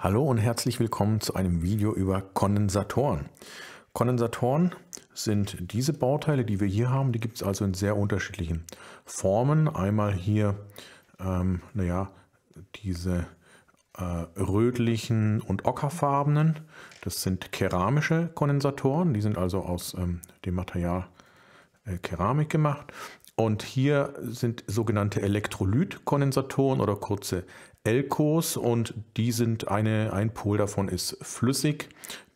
Hallo und herzlich willkommen zu einem Video über Kondensatoren. Kondensatoren sind diese Bauteile, die wir hier haben. Die gibt es also in sehr unterschiedlichen Formen. Einmal hier, ähm, naja, diese äh, rötlichen und ockerfarbenen. Das sind keramische Kondensatoren. Die sind also aus ähm, dem Material äh, Keramik gemacht. Und hier sind sogenannte Elektrolytkondensatoren oder kurze Elkos und die sind eine, ein Pol davon ist flüssig.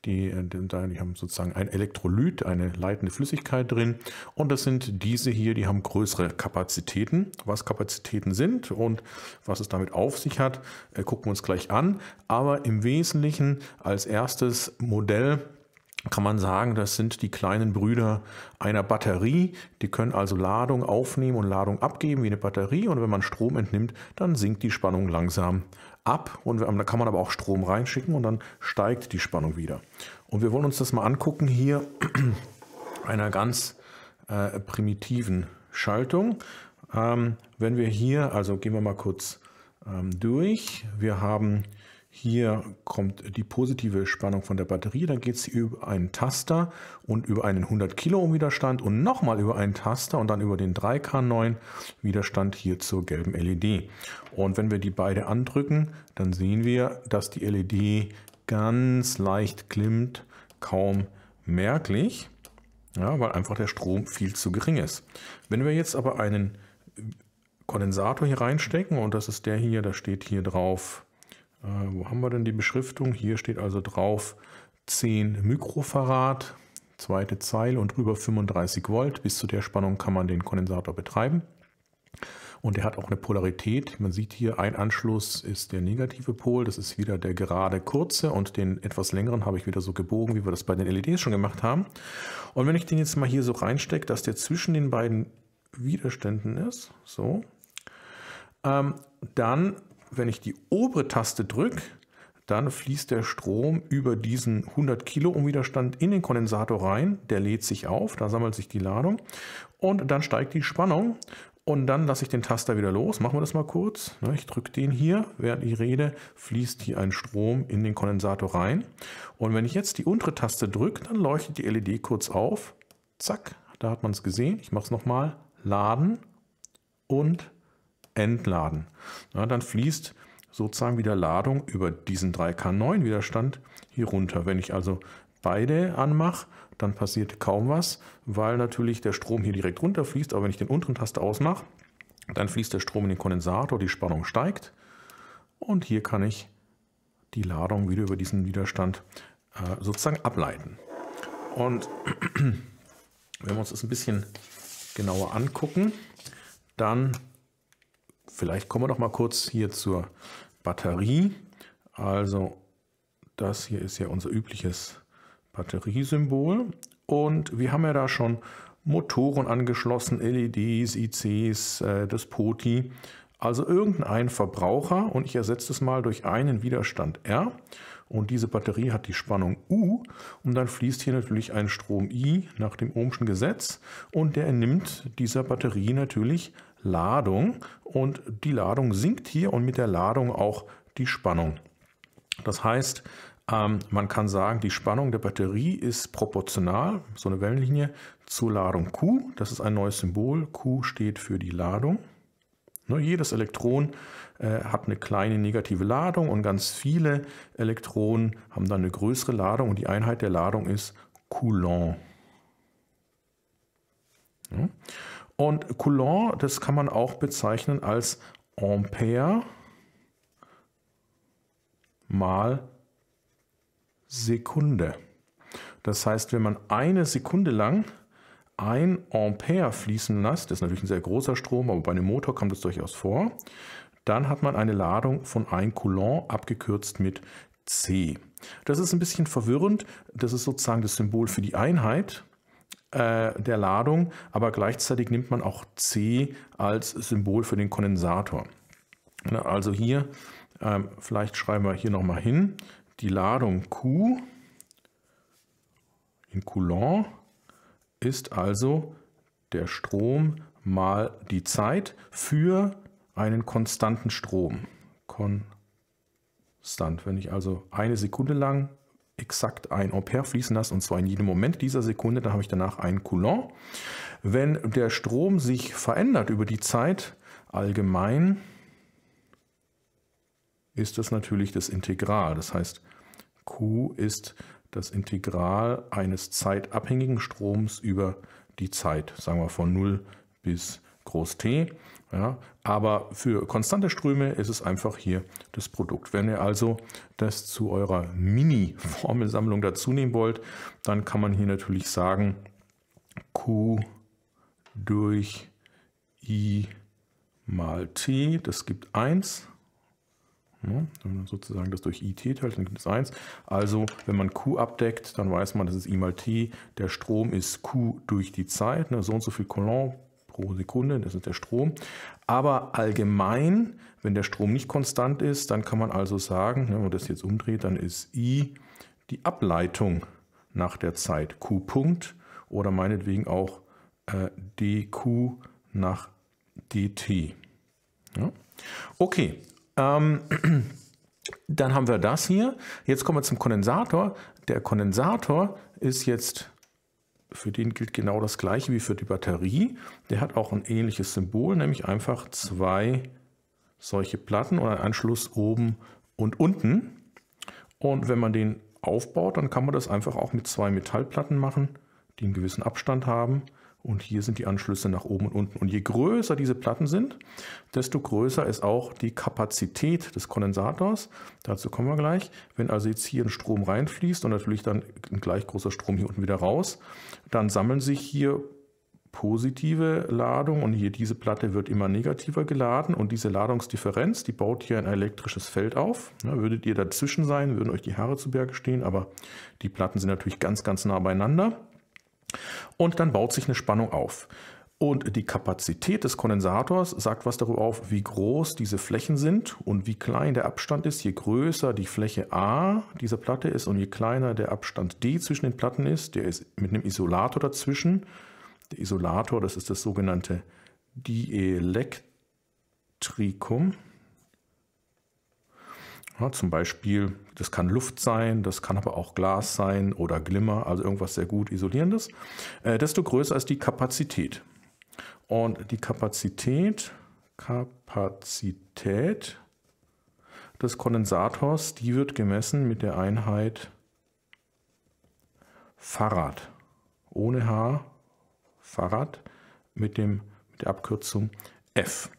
Die, äh, die haben sozusagen ein Elektrolyt, eine leitende Flüssigkeit drin. Und das sind diese hier, die haben größere Kapazitäten. Was Kapazitäten sind und was es damit auf sich hat, äh, gucken wir uns gleich an. Aber im Wesentlichen als erstes Modell kann man sagen, das sind die kleinen Brüder einer Batterie. Die können also Ladung aufnehmen und Ladung abgeben wie eine Batterie. Und wenn man Strom entnimmt, dann sinkt die Spannung langsam ab. Und da kann man aber auch Strom reinschicken und dann steigt die Spannung wieder. Und wir wollen uns das mal angucken hier einer ganz äh, primitiven Schaltung. Ähm, wenn wir hier, also gehen wir mal kurz ähm, durch. Wir haben hier kommt die positive Spannung von der Batterie. Dann geht es über einen Taster und über einen 100 Kilo Ohm Widerstand und nochmal über einen Taster und dann über den 3K9 Widerstand hier zur gelben LED. Und wenn wir die beide andrücken, dann sehen wir, dass die LED ganz leicht glimmt, kaum merklich, ja, weil einfach der Strom viel zu gering ist. Wenn wir jetzt aber einen Kondensator hier reinstecken und das ist der hier, da steht hier drauf äh, wo haben wir denn die Beschriftung? Hier steht also drauf 10 Mikrofarad, zweite Zeile und über 35 Volt. Bis zu der Spannung kann man den Kondensator betreiben. Und er hat auch eine Polarität. Man sieht hier, ein Anschluss ist der negative Pol. Das ist wieder der gerade kurze und den etwas längeren habe ich wieder so gebogen, wie wir das bei den LEDs schon gemacht haben. Und wenn ich den jetzt mal hier so reinstecke, dass der zwischen den beiden Widerständen ist, so, ähm, dann wenn ich die obere Taste drücke, dann fließt der Strom über diesen 100 Kilo Ohm Widerstand in den Kondensator rein. Der lädt sich auf, da sammelt sich die Ladung und dann steigt die Spannung und dann lasse ich den Taster wieder los. Machen wir das mal kurz. Ne, ich drücke den hier, während ich rede, fließt hier ein Strom in den Kondensator rein. Und wenn ich jetzt die untere Taste drücke, dann leuchtet die LED kurz auf. Zack, da hat man es gesehen. Ich mache es nochmal. Laden und entladen. Ja, dann fließt sozusagen wieder Ladung über diesen 3K9-Widerstand hier runter. Wenn ich also beide anmache, dann passiert kaum was, weil natürlich der Strom hier direkt runterfließt. Aber wenn ich den unteren Taste ausmache, dann fließt der Strom in den Kondensator, die Spannung steigt. Und hier kann ich die Ladung wieder über diesen Widerstand äh, sozusagen ableiten. Und wenn wir uns das ein bisschen genauer angucken, dann Vielleicht kommen wir noch mal kurz hier zur Batterie. Also das hier ist ja unser übliches Batteriesymbol. Und wir haben ja da schon Motoren angeschlossen, LEDs, ICs, äh, das POTI. Also irgendein Verbraucher und ich ersetze es mal durch einen Widerstand R. Und diese Batterie hat die Spannung U und dann fließt hier natürlich ein Strom I nach dem Ohmschen Gesetz und der nimmt dieser Batterie natürlich Ladung und die Ladung sinkt hier und mit der Ladung auch die Spannung. Das heißt, ähm, man kann sagen, die Spannung der Batterie ist proportional, so eine Wellenlinie, zur Ladung Q. Das ist ein neues Symbol. Q steht für die Ladung. Ne, jedes Elektron äh, hat eine kleine negative Ladung und ganz viele Elektronen haben dann eine größere Ladung und die Einheit der Ladung ist Coulomb. Ja. Ne? Und Coulomb, das kann man auch bezeichnen als Ampere mal Sekunde. Das heißt, wenn man eine Sekunde lang ein Ampere fließen lässt, das ist natürlich ein sehr großer Strom, aber bei einem Motor kommt das durchaus vor, dann hat man eine Ladung von 1 Coulomb abgekürzt mit C. Das ist ein bisschen verwirrend. Das ist sozusagen das Symbol für die Einheit. Äh, der Ladung, aber gleichzeitig nimmt man auch C als Symbol für den Kondensator. Ne, also hier, ähm, vielleicht schreiben wir hier nochmal hin, die Ladung Q in Coulomb ist also der Strom mal die Zeit für einen konstanten Strom. Konstant. Wenn ich also eine Sekunde lang exakt ein Ampere fließen lasse, und zwar in jedem Moment dieser Sekunde, dann habe ich danach einen Coulomb. Wenn der Strom sich verändert über die Zeit, allgemein ist das natürlich das Integral. Das heißt, Q ist das Integral eines zeitabhängigen Stroms über die Zeit, sagen wir von 0 bis groß T. Ja, aber für konstante Ströme ist es einfach hier das Produkt. Wenn ihr also das zu eurer Mini-Formelsammlung dazu nehmen wollt, dann kann man hier natürlich sagen Q durch I mal T, das gibt 1. wenn man sozusagen das durch i t teilt, dann gibt es 1. Also wenn man q abdeckt, dann weiß man, das ist i mal t. Der Strom ist q durch die Zeit, ne, so und so viel Coulomb pro Sekunde, das ist der Strom. Aber allgemein, wenn der Strom nicht konstant ist, dann kann man also sagen, ne, wenn man das jetzt umdreht, dann ist I die Ableitung nach der Zeit Q Punkt oder meinetwegen auch äh, dq nach dt. Ja? Okay, ähm, dann haben wir das hier. Jetzt kommen wir zum Kondensator. Der Kondensator ist jetzt für den gilt genau das gleiche wie für die Batterie. Der hat auch ein ähnliches Symbol, nämlich einfach zwei solche Platten oder einen Anschluss oben und unten. Und wenn man den aufbaut, dann kann man das einfach auch mit zwei Metallplatten machen, die einen gewissen Abstand haben. Und hier sind die Anschlüsse nach oben und unten. Und je größer diese Platten sind, desto größer ist auch die Kapazität des Kondensators. Dazu kommen wir gleich. Wenn also jetzt hier ein Strom reinfließt und natürlich dann ein gleich großer Strom hier unten wieder raus, dann sammeln sich hier positive Ladung und hier diese Platte wird immer negativer geladen und diese Ladungsdifferenz, die baut hier ein elektrisches Feld auf. Ja, würdet ihr dazwischen sein, würden euch die Haare zu Berge stehen, aber die Platten sind natürlich ganz, ganz nah beieinander. Und dann baut sich eine Spannung auf. Und die Kapazität des Kondensators sagt was darüber auf, wie groß diese Flächen sind und wie klein der Abstand ist. Je größer die Fläche A dieser Platte ist und je kleiner der Abstand D zwischen den Platten ist, der ist mit einem Isolator dazwischen. Der Isolator, das ist das sogenannte Dielektrikum. Ja, zum Beispiel, das kann Luft sein, das kann aber auch Glas sein oder Glimmer, also irgendwas sehr gut isolierendes, äh, desto größer ist die Kapazität. Und die Kapazität, Kapazität des Kondensators, die wird gemessen mit der Einheit Farad. Ohne H, Farad, mit, dem, mit der Abkürzung F.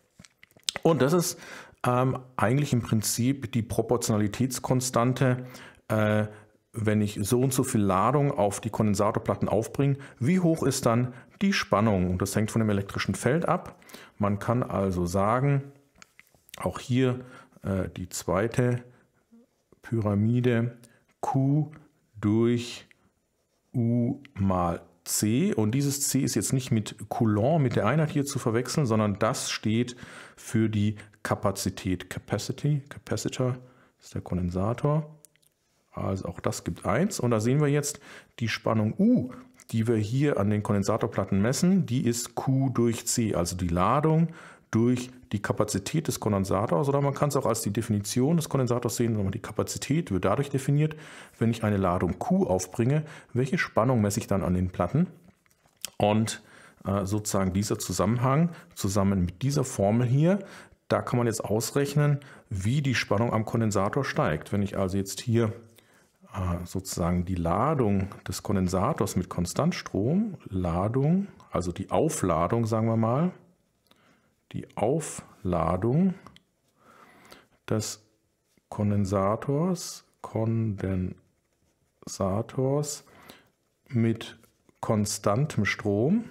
Und das ist ähm, eigentlich im Prinzip die Proportionalitätskonstante äh, wenn ich so und so viel Ladung auf die Kondensatorplatten aufbringe, wie hoch ist dann die Spannung? Und das hängt von dem elektrischen Feld ab. Man kann also sagen, auch hier äh, die zweite Pyramide Q durch U mal C. Und dieses C ist jetzt nicht mit Coulomb, mit der Einheit hier zu verwechseln, sondern das steht für die Kapazität. Capacity, Capacitor ist der Kondensator. Also auch das gibt 1. Und da sehen wir jetzt die Spannung U, die wir hier an den Kondensatorplatten messen, die ist Q durch C, also die Ladung durch die Kapazität des Kondensators oder man kann es auch als die Definition des Kondensators sehen, die Kapazität wird dadurch definiert, wenn ich eine Ladung Q aufbringe, welche Spannung messe ich dann an den Platten und äh, sozusagen dieser Zusammenhang zusammen mit dieser Formel hier, da kann man jetzt ausrechnen, wie die Spannung am Kondensator steigt. Wenn ich also jetzt hier Ah, sozusagen die Ladung des Kondensators mit Konstantstrom, Ladung, also die Aufladung, sagen wir mal, die Aufladung des Kondensators, Kondensators mit konstantem Strom.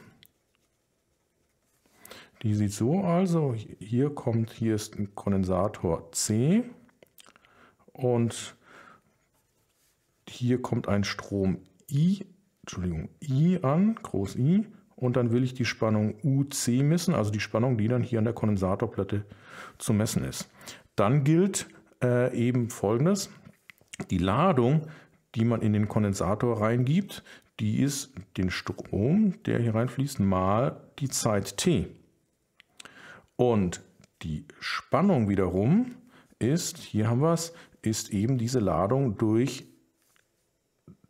Die sieht so also, hier kommt, hier ist ein Kondensator C und hier kommt ein Strom I, Entschuldigung, I an, groß I, und dann will ich die Spannung UC messen, also die Spannung, die dann hier an der Kondensatorplatte zu messen ist. Dann gilt äh, eben folgendes: Die Ladung, die man in den Kondensator reingibt, die ist den Strom, der hier reinfließt, mal die Zeit t. Und die Spannung wiederum ist, hier haben wir es, ist eben diese Ladung durch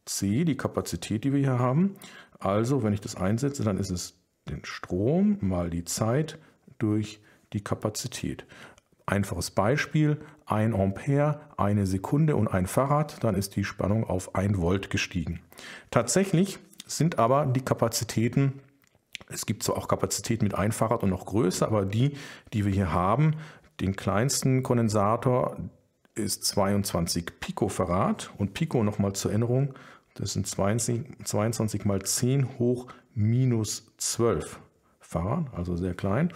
C, die Kapazität, die wir hier haben. Also, wenn ich das einsetze, dann ist es den Strom mal die Zeit durch die Kapazität. Einfaches Beispiel, 1 Ampere, eine Sekunde und ein Fahrrad, dann ist die Spannung auf 1 Volt gestiegen. Tatsächlich sind aber die Kapazitäten, es gibt zwar auch Kapazitäten mit 1 Fahrrad und noch größer, aber die, die wir hier haben, den kleinsten Kondensator ist 22 Picofarad und Pico nochmal zur Erinnerung das sind 22, 22 mal 10 hoch minus 12 Fahrrad, also sehr klein.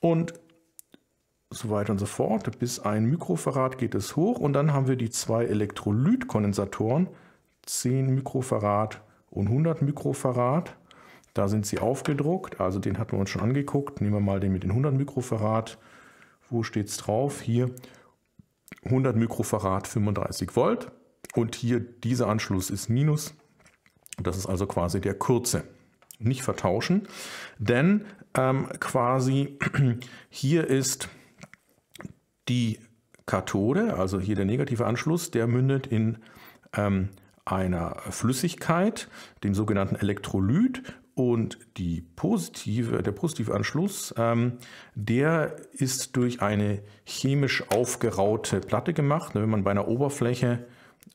Und so weiter und so fort. Bis ein Mikrofarad geht es hoch und dann haben wir die zwei Elektrolytkondensatoren, 10 Mikrofarad und 100 Mikrofarad. Da sind sie aufgedruckt, also den hatten wir uns schon angeguckt. Nehmen wir mal den mit den 100 Mikrofarad. Wo steht es drauf? Hier 100 Mikrofarad 35 Volt. Und hier dieser Anschluss ist Minus. Das ist also quasi der kurze. Nicht vertauschen, denn ähm, quasi hier ist die Kathode, also hier der negative Anschluss, der mündet in ähm, einer Flüssigkeit, dem sogenannten Elektrolyt. Und die positive, der positive Anschluss, ähm, der ist durch eine chemisch aufgeraute Platte gemacht. Wenn man bei einer Oberfläche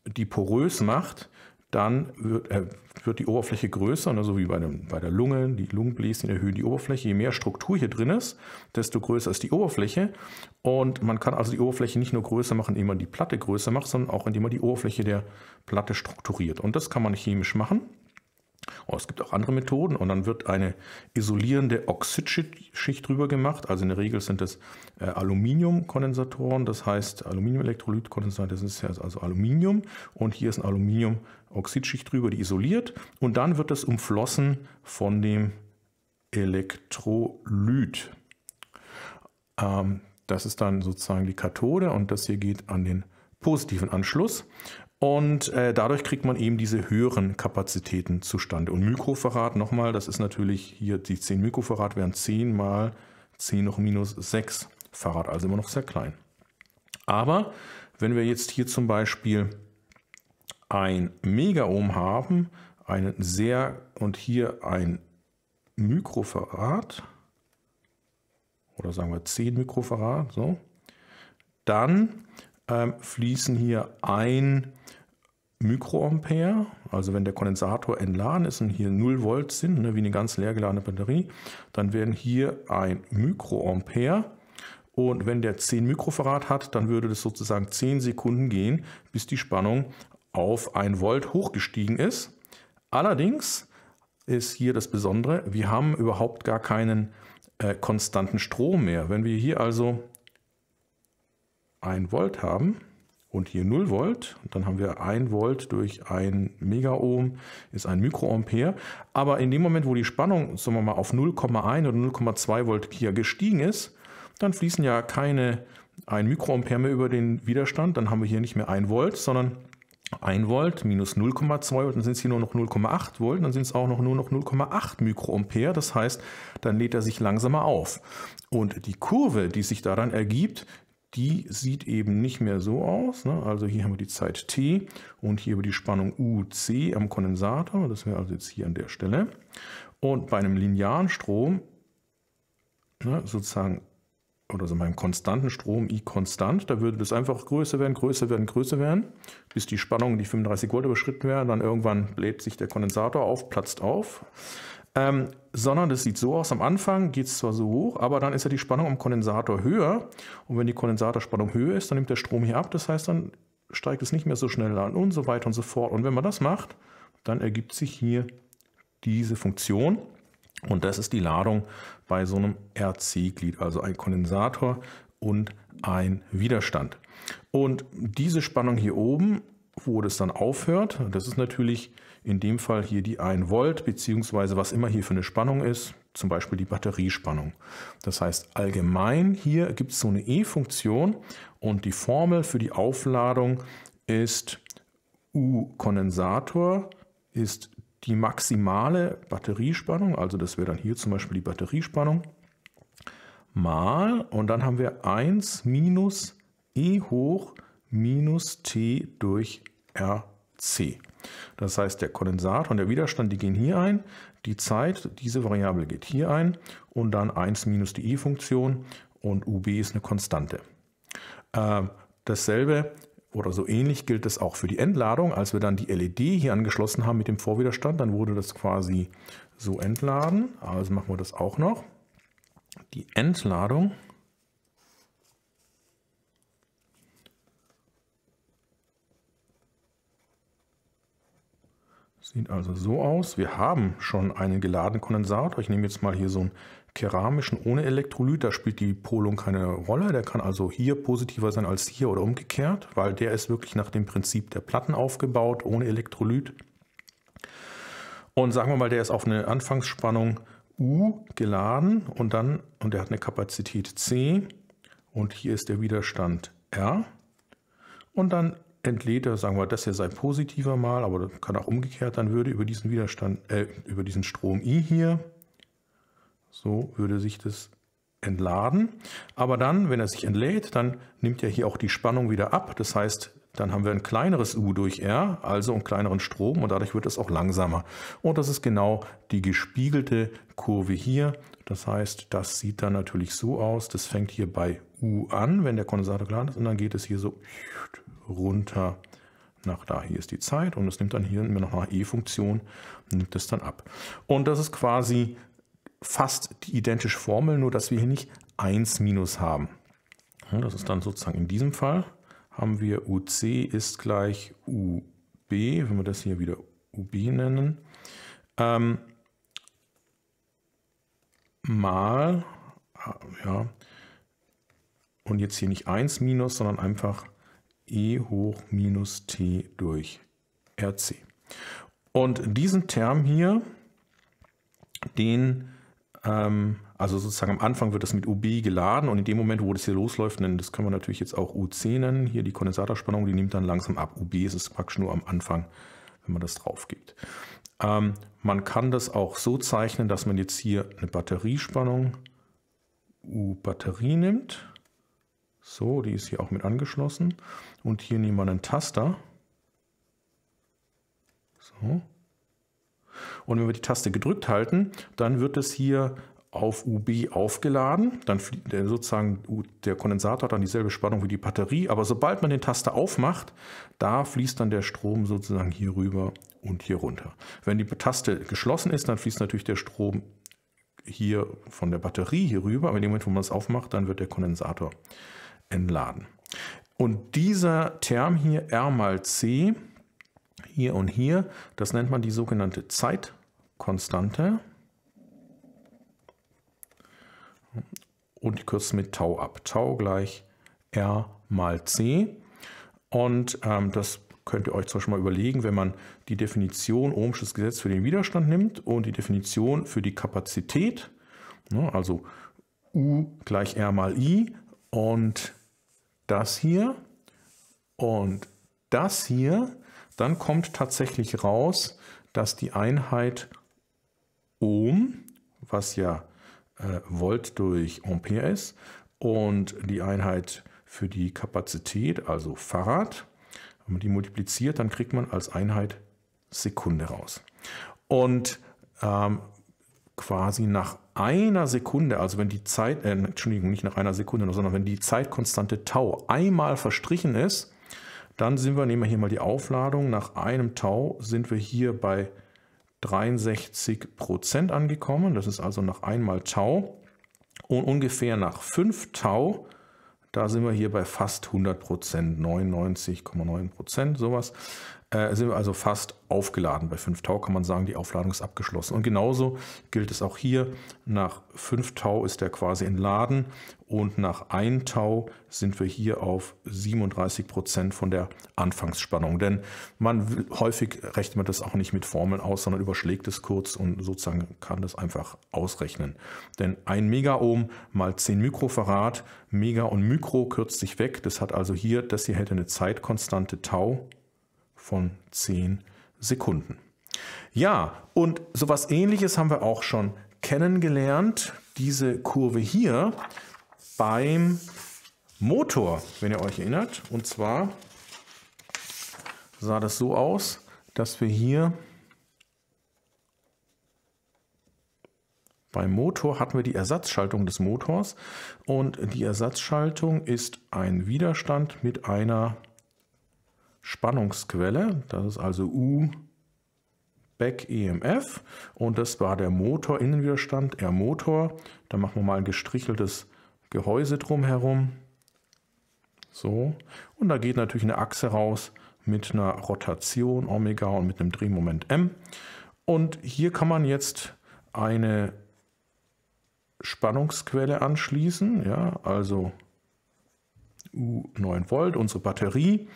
die porös macht, dann wird, äh, wird, die Oberfläche größer, ne, so wie bei, dem, bei der Lunge, die Lungenbläschen erhöhen die Oberfläche. Je mehr Struktur hier drin ist, desto größer ist die Oberfläche. Und man kann also die Oberfläche nicht nur größer machen, indem man die Platte größer macht, sondern auch indem man die Oberfläche der Platte strukturiert. Und das kann man chemisch machen. Oh, es gibt auch andere Methoden und dann wird eine isolierende Oxidschicht drüber gemacht. Also in der Regel sind das äh, Aluminiumkondensatoren, das heißt Aluminiumelektrolytkondensatoren, das ist ja also Aluminium und hier ist eine Aluminiumoxidschicht drüber, die isoliert und dann wird das umflossen von dem Elektrolyt. Ähm, das ist dann sozusagen die Kathode und das hier geht an den positiven Anschluss. Und äh, dadurch kriegt man eben diese höheren Kapazitäten zustande. Und Mikrofarad nochmal, das ist natürlich hier die 10 Mikrofarad wären 10 mal 10 hoch minus 6 Farad, also immer noch sehr klein. Aber wenn wir jetzt hier zum Beispiel ein Megaohm haben, einen sehr und hier ein Mikrofarad oder sagen wir 10 Mikrofarad, so, dann ähm, fließen hier ein Mikroampere, also wenn der Kondensator entladen ist und hier 0 Volt sind, ne, wie eine ganz leer geladene Batterie, dann werden hier ein Mikroampere und wenn der 10 Mikrofarad hat, dann würde das sozusagen 10 Sekunden gehen, bis die Spannung auf 1 Volt hochgestiegen ist. Allerdings ist hier das Besondere, wir haben überhaupt gar keinen äh, konstanten Strom mehr. Wenn wir hier also 1 Volt haben, und hier 0 Volt. dann haben wir 1 Volt durch 1 Megaohm, ist 1 Mikroampere. Aber in dem Moment, wo die Spannung, sagen wir mal, auf 0,1 oder 0,2 Volt hier gestiegen ist, dann fließen ja keine 1 Mikroampere mehr über den Widerstand. Dann haben wir hier nicht mehr 1 Volt, sondern 1 Volt minus 0,2 Volt, dann sind es hier nur noch 0,8 Volt, dann sind es auch noch nur noch 0,8 Mikroampere. Das heißt, dann lädt er sich langsamer auf. Und die Kurve, die sich daran ergibt, die sieht eben nicht mehr so aus. Ne? Also hier haben wir die Zeit T und hier über die Spannung UC am Kondensator. Das wäre also jetzt hier an der Stelle. Und bei einem linearen Strom, ne, sozusagen, oder so meinem konstanten Strom, I konstant, da würde das einfach größer werden, größer werden, größer werden, bis die Spannung die 35 Volt überschritten wäre. Dann irgendwann bläht sich der Kondensator auf, platzt auf. Ähm, sondern das sieht so aus, am Anfang geht es zwar so hoch, aber dann ist ja die Spannung am Kondensator höher. Und wenn die Kondensatorspannung höher ist, dann nimmt der Strom hier ab. Das heißt, dann steigt es nicht mehr so schnell an und so weiter und so fort. Und wenn man das macht, dann ergibt sich hier diese Funktion. Und das ist die Ladung bei so einem RC-Glied, also ein Kondensator und ein Widerstand. Und diese Spannung hier oben wo das dann aufhört. Das ist natürlich in dem Fall hier die 1 Volt, beziehungsweise was immer hier für eine Spannung ist, zum Beispiel die Batteriespannung. Das heißt, allgemein hier gibt es so eine E-Funktion und die Formel für die Aufladung ist U-Kondensator ist die maximale Batteriespannung, also das wäre dann hier zum Beispiel die Batteriespannung, mal und dann haben wir 1 minus E hoch minus T durch RC. Das heißt, der Kondensator und der Widerstand, die gehen hier ein, die Zeit, diese Variable geht hier ein und dann 1 minus die i funktion und UB ist eine Konstante. Äh, dasselbe oder so ähnlich gilt es auch für die Entladung. Als wir dann die LED hier angeschlossen haben mit dem Vorwiderstand, dann wurde das quasi so entladen. Also machen wir das auch noch. Die Entladung Sieht also so aus. Wir haben schon einen geladenen Kondensator. Ich nehme jetzt mal hier so einen keramischen ohne Elektrolyt. Da spielt die Polung keine Rolle. Der kann also hier positiver sein als hier oder umgekehrt, weil der ist wirklich nach dem Prinzip der Platten aufgebaut, ohne Elektrolyt. Und sagen wir mal, der ist auf eine Anfangsspannung U geladen und dann, und der hat eine Kapazität C und hier ist der Widerstand R. Und dann entlädt er, also sagen wir, das hier sei positiver mal, aber das kann auch umgekehrt, dann würde über diesen Widerstand, äh, über diesen Strom I hier, so würde sich das entladen. Aber dann, wenn er sich entlädt, dann nimmt ja hier auch die Spannung wieder ab. Das heißt, dann haben wir ein kleineres U durch R, also einen kleineren Strom und dadurch wird es auch langsamer. Und das ist genau die gespiegelte Kurve hier. Das heißt, das sieht dann natürlich so aus. Das fängt hier bei U an, wenn der Kondensator klar ist, und dann geht es hier so runter nach da. Hier ist die Zeit und es nimmt dann hier immer noch eine E-Funktion, nimmt es dann ab. Und das ist quasi fast die identische Formel, nur dass wir hier nicht 1 minus haben. Das ist dann sozusagen in diesem Fall haben wir UC ist gleich UB, wenn wir das hier wieder UB nennen, ähm, mal, ah, ja, und jetzt hier nicht 1 minus, sondern einfach e hoch minus t durch rc. Und diesen Term hier, den, ähm, also sozusagen am Anfang wird das mit UB geladen und in dem Moment, wo das hier losläuft, nennen, das können wir natürlich jetzt auch UC nennen, hier die Kondensatorspannung, die nimmt dann langsam ab. UB ist es praktisch nur am Anfang, wenn man das drauf gibt. Ähm, man kann das auch so zeichnen, dass man jetzt hier eine Batteriespannung U Batterie nimmt so, die ist hier auch mit angeschlossen. Und hier nehmen wir einen Taster. So. Und wenn wir die Taste gedrückt halten, dann wird es hier auf UB aufgeladen. Dann fliegt sozusagen der Kondensator hat dann dieselbe Spannung wie die Batterie. Aber sobald man den Taster aufmacht, da fließt dann der Strom sozusagen hier rüber und hier runter. Wenn die Taste geschlossen ist, dann fließt natürlich der Strom hier von der Batterie hier rüber. Aber in dem Moment, wo man es aufmacht, dann wird der Kondensator entladen. Und dieser Term hier R mal C, hier und hier, das nennt man die sogenannte Zeitkonstante. Und die kürzt mit Tau ab. Tau gleich R mal C. Und ähm, das könnt ihr euch zwar schon mal überlegen, wenn man die Definition Ohmsches Gesetz für den Widerstand nimmt und die Definition für die Kapazität, ne, also U gleich R mal I und das hier und das hier, dann kommt tatsächlich raus, dass die Einheit Ohm, was ja äh, Volt durch Ampere ist, und die Einheit für die Kapazität, also Fahrrad, wenn man die multipliziert, dann kriegt man als Einheit Sekunde raus. Und ähm, quasi nach einer Sekunde, also wenn die Zeit, äh, Entschuldigung, nicht nach einer Sekunde, sondern wenn die Zeitkonstante Tau einmal verstrichen ist, dann sind wir, nehmen wir hier mal die Aufladung, nach einem Tau sind wir hier bei 63 Prozent angekommen. Das ist also nach einmal Tau. Und ungefähr nach 5 Tau, da sind wir hier bei fast 100 Prozent, 99,9 Prozent, sowas. Äh, sind wir also fast aufgeladen. Bei 5 Tau kann man sagen, die Aufladung ist abgeschlossen. Und genauso gilt es auch hier. Nach 5 Tau ist er quasi entladen und nach 1 Tau sind wir hier auf 37 Prozent von der Anfangsspannung. Denn man will, häufig rechnet man das auch nicht mit Formeln aus, sondern überschlägt es kurz und sozusagen kann das einfach ausrechnen. Denn 1 Megaohm mal 10 Mikrofarad, Mega und Mikro kürzt sich weg. Das hat also hier, das hier hätte eine Zeitkonstante Tau von 10 Sekunden. Ja, und sowas ähnliches haben wir auch schon kennengelernt. Diese Kurve hier beim Motor, wenn ihr euch erinnert. Und zwar sah das so aus, dass wir hier Beim Motor hatten wir die Ersatzschaltung des Motors und die Ersatzschaltung ist ein Widerstand mit einer Spannungsquelle. Das ist also U Back EMF und das war der Motor Innenwiderstand, R Motor. Da machen wir mal ein gestricheltes Gehäuse drumherum. So und da geht natürlich eine Achse raus mit einer Rotation Omega und mit einem Drehmoment M. Und hier kann man jetzt eine Spannungsquelle anschließen, ja, also U 9 Volt, unsere Batterie.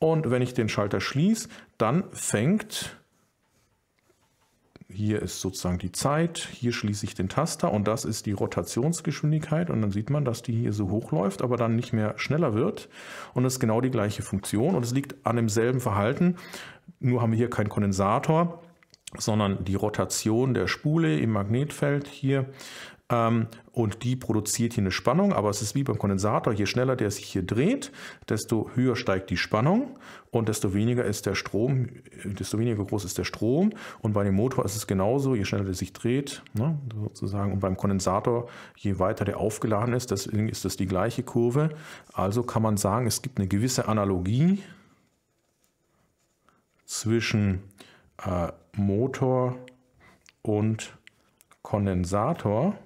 Und wenn ich den Schalter schließe, dann fängt, hier ist sozusagen die Zeit, hier schließe ich den Taster und das ist die Rotationsgeschwindigkeit und dann sieht man, dass die hier so hoch läuft, aber dann nicht mehr schneller wird und das ist genau die gleiche Funktion und es liegt an demselben Verhalten, nur haben wir hier keinen Kondensator, sondern die Rotation der Spule im Magnetfeld hier ähm, und die produziert hier eine Spannung, aber es ist wie beim Kondensator, je schneller der sich hier dreht, desto höher steigt die Spannung und desto weniger ist der Strom, desto weniger groß ist der Strom und bei dem Motor ist es genauso, je schneller der sich dreht, ne, sozusagen und beim Kondensator, je weiter der aufgeladen ist, deswegen ist das die gleiche Kurve, also kann man sagen, es gibt eine gewisse Analogie zwischen äh, Motor und Kondensator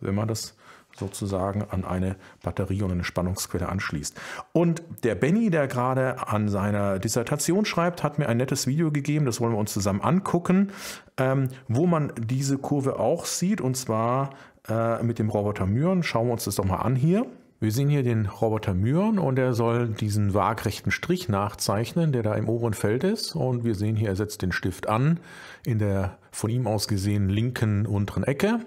wenn man das sozusagen an eine Batterie und eine Spannungsquelle anschließt. Und der Benny, der gerade an seiner Dissertation schreibt, hat mir ein nettes Video gegeben, das wollen wir uns zusammen angucken, ähm, wo man diese Kurve auch sieht, und zwar äh, mit dem Roboter Myron. Schauen wir uns das doch mal an hier. Wir sehen hier den Roboter Myron und er soll diesen waagrechten Strich nachzeichnen, der da im oberen Feld ist. Und wir sehen hier, er setzt den Stift an in der von ihm aus gesehen linken unteren Ecke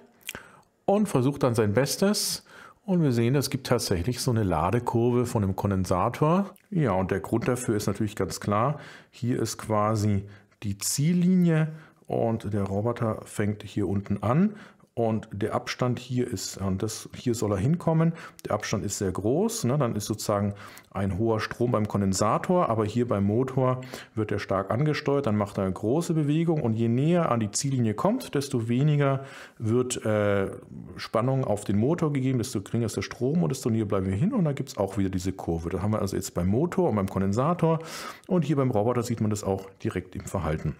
und versucht dann sein Bestes. Und wir sehen, es gibt tatsächlich so eine Ladekurve von dem Kondensator. Ja, und der Grund dafür ist natürlich ganz klar. Hier ist quasi die Ziellinie und der Roboter fängt hier unten an, und der Abstand hier ist, und das, hier soll er hinkommen, der Abstand ist sehr groß, ne? dann ist sozusagen ein hoher Strom beim Kondensator, aber hier beim Motor wird er stark angesteuert, dann macht er eine große Bewegung und je näher an die Ziellinie kommt, desto weniger wird äh, Spannung auf den Motor gegeben, desto geringer ist der Strom und desto näher bleiben wir hin und da gibt es auch wieder diese Kurve. Das haben wir also jetzt beim Motor und beim Kondensator und hier beim Roboter sieht man das auch direkt im Verhalten.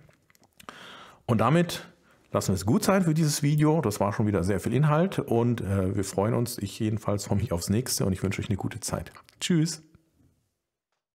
Und damit lassen wir es gut sein für dieses Video. Das war schon wieder sehr viel Inhalt und äh, wir freuen uns. Ich jedenfalls freue mich aufs nächste und ich wünsche euch eine gute Zeit. Tschüss.